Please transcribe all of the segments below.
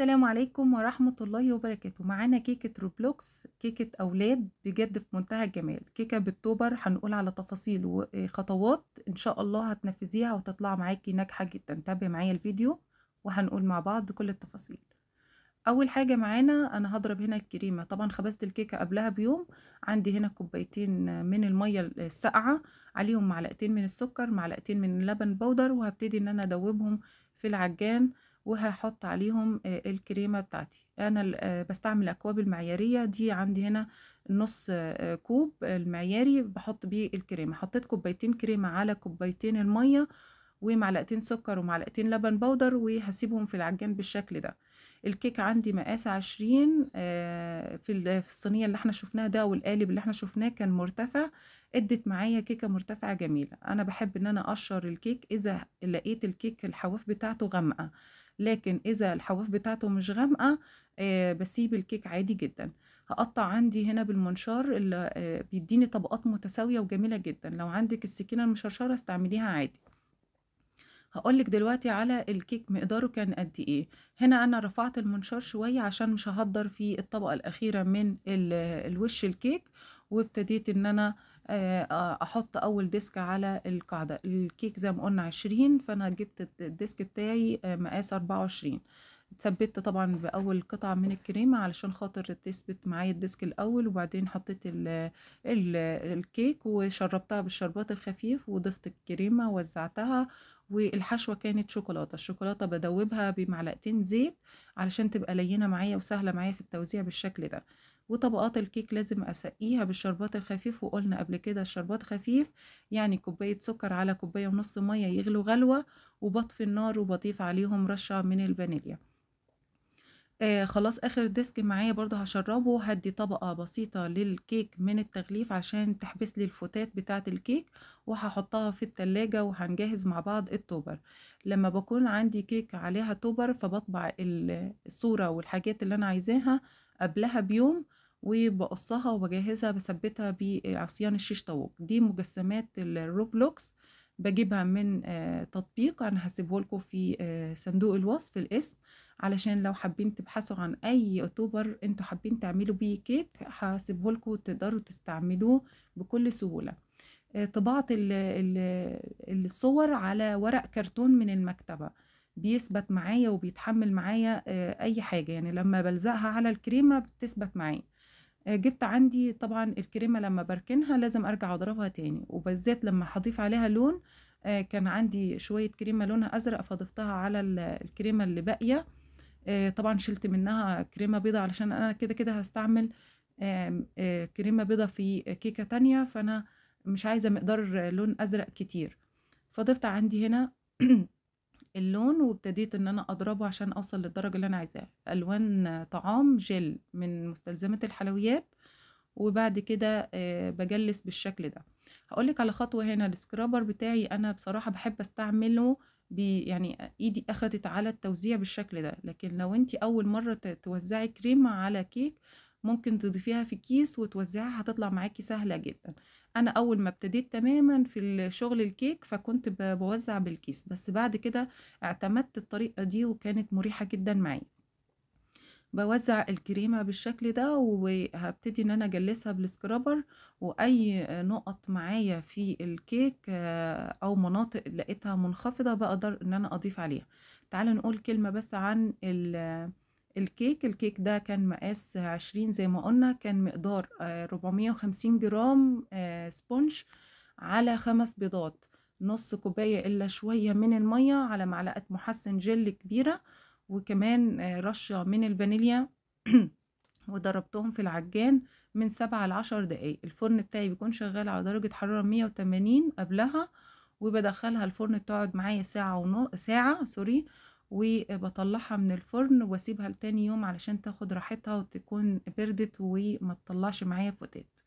السلام عليكم ورحمة الله وبركاته معانا كيكة روبلوكس كيكة أولاد بجد في منتهى الجمال كيكة بالتوبر هنقول على تفاصيل وخطوات إن شاء الله هتنفذيها وتطلع معاكي ناجحة جدا تابع معايا الفيديو وهنقول مع بعض كل التفاصيل أول حاجة معانا أنا هضرب هنا الكريمة طبعا خبزت الكيكة قبلها بيوم عندي هنا كوبايتين من المية الساقعة عليهم معلقتين من السكر معلقتين من اللبن بودر وهبتدي إن أنا أدوبهم في العجان وهحط عليهم آه، الكريمة بتاعتي أنا آه، بستعمل أكواب المعيارية دي عندي هنا نص آه، كوب المعياري بحط بيه الكريمة حطيت كوبايتين كريمة على كوبايتين المية ومعلقتين سكر ومعلقتين لبن بودر وهسيبهم في العجان بالشكل ده الكيك عندي مقاس عشرين في الصينية اللي احنا شفناها ده والقالب اللي احنا شفناه كان مرتفع ادت معايا كيكة مرتفعة جميلة انا بحب ان انا اقشر الكيك اذا لقيت الكيك الحواف بتاعته غامقة لكن إذا الحواف بتاعته مش غامقة آه، بسيب الكيك عادي جدا هقطع عندي هنا بالمنشار اللي آه، بيديني طبقات متساوية وجميلة جدا لو عندك السكينة المشرشرة استعمليها عادي هقولك دلوقتي على الكيك مقداره كان قد ايه هنا انا رفعت المنشار شوية عشان مش ههدر في الطبقة الاخيرة من الوش الكيك وابتديت ان انا آه، احط اول ديسك على القاعدة الكيك زي ما قلنا عشرين فانا جبت الديسك بتاعي آه، مقاس اربعة وعشرين اتثبت طبعا باول قطعه من الكريمه علشان خاطر تثبت معايا الديسك الاول وبعدين حطيت الـ الـ الكيك وشربتها بالشربات الخفيف وضفت الكريمه ووزعتها والحشوه كانت شوكولاته الشوكولاته بدوبها بمعلقتين زيت علشان تبقى لينه معايا وسهله معايا في التوزيع بالشكل ده وطبقات الكيك لازم اسقيها بالشربات الخفيف وقلنا قبل كده الشربات خفيف يعني كوبايه سكر على كوبايه ونص ميه يغلوا غلوه وبطفي النار وبضيف عليهم رشه من الفانيليا آه خلاص اخر ديسك معايا برضو هشربه هدي طبقة بسيطة للكيك من التغليف عشان تحبس لي الفتات بتاعة الكيك وهحطها في التلاجة وهنجهز مع بعض التوبر لما بكون عندي كيك عليها توبر فبطبع الصورة والحاجات اللي انا عايزاها قبلها بيوم وبقصها وبجهزها بثبتها بعصيان الشيش طاووق دي مجسمات الروبلوكس بجيبها من آه، تطبيق انا هسيبه لكم في آه، صندوق الوصف الاسم علشان لو حابين تبحثوا عن اي اوتوبر انتوا حابين تعملوا بيه كيك هسيبه لكم تقدروا تستعملوه بكل سهوله آه، طباعه الصور على ورق كرتون من المكتبه بيثبت معايا وبيتحمل معايا اي حاجه يعني لما بلزقها على الكريمه بتثبت معايا آه، جبت عندي طبعا الكريمة لما بركنها لازم ارجع اضربها تاني وبالذات لما هضيف عليها لون آه، كان عندي شوية كريمة لونها ازرق فضفتها على الكريمة اللي باقية آه، طبعا شلت منها كريمة بيضة علشان انا كده كده هستعمل كريمة بيضة في كيكة تانية فانا مش عايزة مقدار لون ازرق كتير فضفت عندي هنا اللون وابتديت ان انا اضربه عشان اوصل للدرجة اللي انا عايزاها الوان طعام جل من مستلزمة الحلويات وبعد كده آه، بجلس بالشكل ده هقولك على خطوة هنا السكرابر بتاعي انا بصراحة بحب استعمله بي يعني ايدي اخدت على التوزيع بالشكل ده لكن لو انت اول مرة توزعي كريمة على كيك ممكن تضيفيها في كيس وتوزعيها هتطلع معاكي سهلة جدا انا اول ما ابتديت تماما في شغل الكيك فكنت بوزع بالكيس بس بعد كده اعتمدت الطريقة دي وكانت مريحة جدا معايا بوزع الكريمة بالشكل ده وهبتدي ان انا اجلسها بالسكرابر واي نقط معايا في الكيك آه، او مناطق لقيتها منخفضة بقدر ان انا اضيف عليها تعالوا نقول كلمة بس عن الكيك الكيك ده كان مقاس عشرين زي ما قلنا كان مقدار آه، ربعمية وخمسين جرام آه، سبونج على خمس بيضات نص كوباية إلا شوية من المية على معلقة محسن جل كبيرة وكمان آه، رشة من الفانيليا وضربتهم في العجان من سبعة لعشر دقايق الفرن بتاعي بيكون شغال على درجة حرارة مية وتمانين قبلها وبدخلها الفرن تقعد معايا ساعة ونص ساعة سوري وبطلعها من الفرن واسيبها لتاني يوم علشان تاخد راحتها وتكون بردت وما تطلعش معايا فتات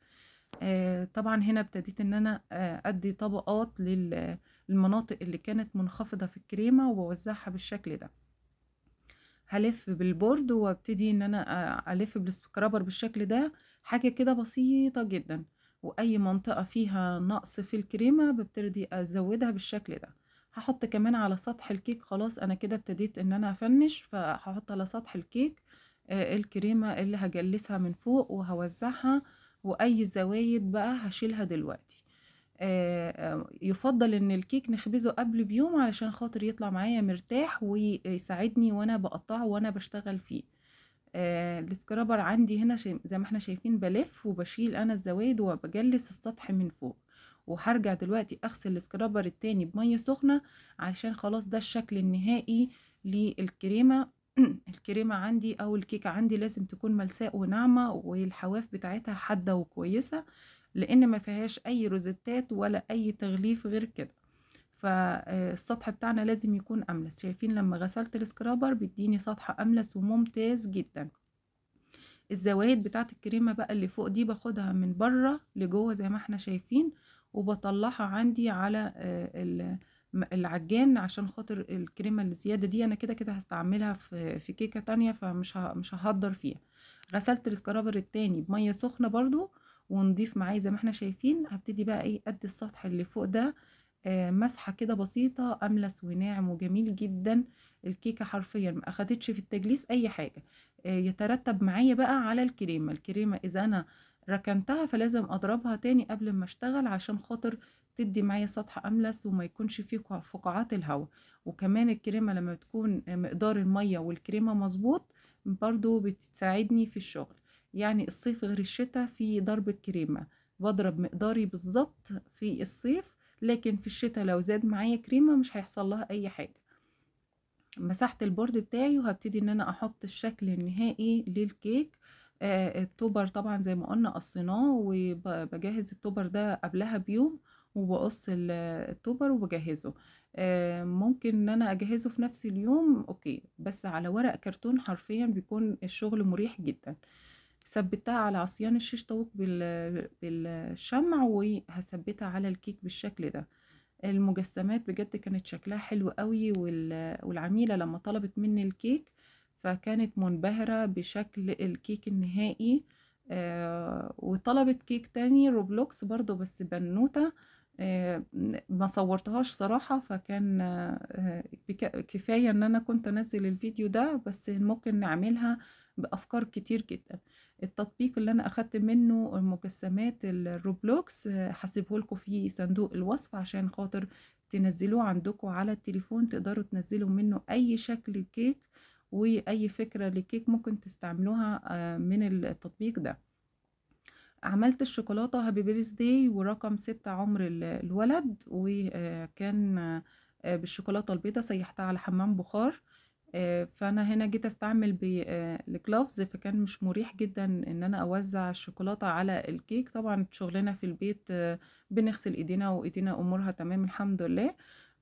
آه، طبعا هنا ابتديت ان انا آه، ادي طبقات للمناطق اللي كانت منخفضه في الكريمه واوزعها بالشكل ده هلف بالبورد وابتدي ان انا آه، الف بالسكرابر بالشكل ده حاجه كده بسيطه جدا واي منطقه فيها نقص في الكريمه ببتدي ازودها بالشكل ده هحط كمان على سطح الكيك خلاص انا كده ابتديت ان انا افنش فهحط على سطح الكيك آه، الكريمة اللي هجلسها من فوق وهوزعها واي زوايد بقى هشيلها دلوقتي آه، آه، يفضل ان الكيك نخبزه قبل بيوم علشان خاطر يطلع معايا مرتاح ويساعدني وانا بقطعه وانا بشتغل فيه السكرابر عندي هنا زي ما احنا شايفين بلف وبشيل انا الزوايد وبجلس السطح من فوق وهرجع دلوقتي اغسل السكرابر التاني بميه سخنه علشان خلاص ده الشكل النهائي للكريمه الكريمه عندي او الكيكه عندي لازم تكون ملساء وناعمه والحواف بتاعتها حاده وكويسه لان ما فيهاش اي روزتات ولا اي تغليف غير كده فالسطح بتاعنا لازم يكون املس شايفين لما غسلت السكرابر بيديني سطح املس وممتاز جدا الزوايد بتاعت الكريمه بقى اللي فوق دي باخدها من بره لجوه زي ما احنا شايفين وبطلعها عندي على آه، العجان عشان خاطر الكريمة الزيادة دي انا كده كده هستعملها في كيكة تانية فمش مش ههدر فيها غسلت السكرابر التاني بمية سخنة برضو ونضيف معاه زي ما احنا شايفين هبتدي بقى ايه قد السطح اللي فوق ده آه، مسحة كده بسيطة أملس وناعم وجميل جدا الكيكة حرفيا ما أخدتش في التجليس أي حاجة آه، يترتب معايا بقى على الكريمة الكريمة إذا أنا ركنتها فلازم اضربها تاني قبل ما اشتغل عشان خاطر تدي معايا سطح املس وما يكونش فيه فقاعات الهواء وكمان الكريمة لما تكون مقدار المية والكريمة مظبوط برضو بتساعدني في الشغل يعني الصيف غير الشتاء في ضرب الكريمة بضرب مقداري بالظبط في الصيف لكن في الشتاء لو زاد معايا كريمة مش هيحصل لها اي حاجة مسحت البورد بتاعي وهبتدي ان انا احط الشكل النهائي للكيك آه، التوبر طبعا زي ما قلنا قصيناه وبجهز التوبر ده قبلها بيوم وبقص التوبر وبجهزه آه، ممكن ان انا اجهزه في نفس اليوم اوكي بس على ورق كرتون حرفيا بيكون الشغل مريح جدا ثبتها على عصيان الشيش طاووق بالشمع وهثبتها على الكيك بالشكل ده المجسمات بجد كانت شكلها حلو قوي والعميله لما طلبت مني الكيك فكانت منبهرة بشكل الكيك النهائي آه، وطلبت كيك تاني روبلوكس برضو بس بنوتة آه، ما صورتهاش صراحة فكان آه، كفاية ان انا كنت انزل الفيديو ده بس ممكن نعملها بافكار كتير جدا التطبيق اللي انا اخدت منه مجسمات الروبلوكس هسيبه لكم في صندوق الوصف عشان خاطر تنزلوه عندكم على التليفون تقدروا تنزلوا منه اي شكل كيك واي فكره للكيك ممكن تستعملوها آه، من التطبيق ده عملت الشوكولاته هابي بيرث ورقم ستة عمر الولد وكان آه، بالشوكولاته البيضاء سيحتها على حمام بخار آه، فانا هنا جيت استعمل بالكلافز فكان مش مريح جدا ان انا اوزع الشوكولاته على الكيك طبعا شغلنا في البيت بنغسل ايدينا وايدينا امورها تمام الحمد لله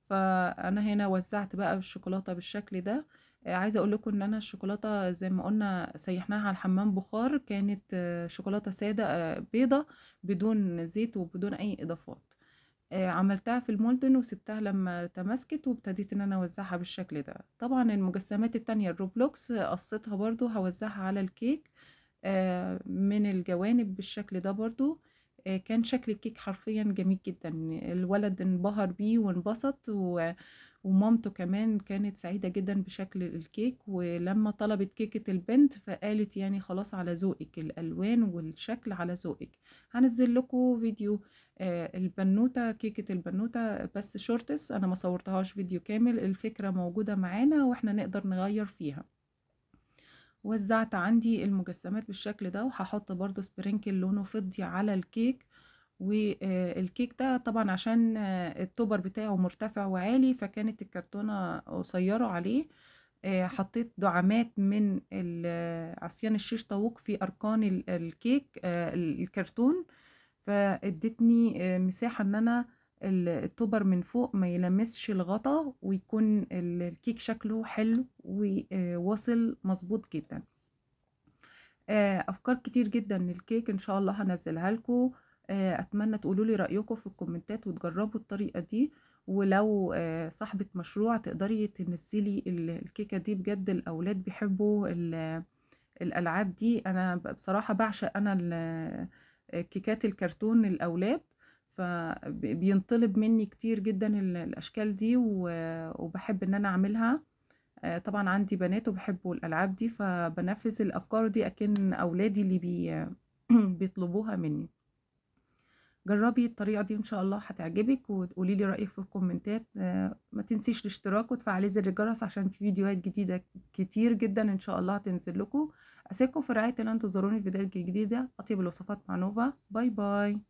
فانا هنا وزعت بقى الشوكولاته بالشكل ده آه، عايزة أقول لكم إن أنا الشوكولاتة زي ما قُلنا سيّحناها على الحمام بُخار، كانت آه، شوكولاتة سادة آه، بيضة بدون زيت وبدون أي إضافات. عملتها في المولدن وسِبتها لمّا تمسكت وابتديت إن أنا أوزّعها بالشكل ده. طبعًا المجسّمات التانية الروبلوكس قصّيتها برضو هوزعها على الكيك من الجوانب بالشكل ده برضو كان شكل الكيك حرفيًا جميل جدًا، الولد انبهر بيه وانبسط و ومامته كمان كانت سعيدة جدا بشكل الكيك ولما طلبت كيكة البنت فقالت يعني خلاص على ذوقك الألوان والشكل على ذوقك هنزل لكم فيديو آه البنوتة كيكة البنوتة بس شورتس أنا ما صورتهاش فيديو كامل الفكرة موجودة معانا وإحنا نقدر نغير فيها وزعت عندي المجسمات بالشكل ده وهحط برضو سبرينكل لونه فضي على الكيك والكيك ده طبعا عشان التوبر بتاعه مرتفع وعالي فكانت الكرتونة قصيرة عليه آه، حطيت دعامات من عصيان الشيش طاووق في أركان الكيك آه، الكرتون فادتني آه، مساحة ان انا التوبر من فوق ما يلمسش الغطا ويكون الكيك شكله حلو وواصل مظبوط جدا افكار كتير جدا للكيك ان شاء الله هنزلها لكم آه، اتمنى تقولوا لي رايكم في الكومنتات وتجربوا الطريقه دي ولو آه، صاحبه مشروع تقدري تنزلي الكيكه دي بجد الاولاد بيحبوا الالعاب دي انا بصراحه بعشق انا كيكات الكرتون الاولاد فبينطلب مني كتير جدا الاشكال دي وبحب ان انا اعملها آه، طبعا عندي بنات وبحبوا الالعاب دي فبنفذ الافكار دي اكن اولادي اللي بيطلبوها مني جربي الطريقه دي ان شاء الله هتعجبك وتقولي لي رايك في الكومنتات آه، ما تنسيش الاشتراك وتفعلي زر الجرس عشان في فيديوهات جديده كتير جدا ان شاء الله هتنزل لكم اسيبكم في رعايه الله انتظروني في فيديوهات جديده اطيب الوصفات مع نوفا باي باي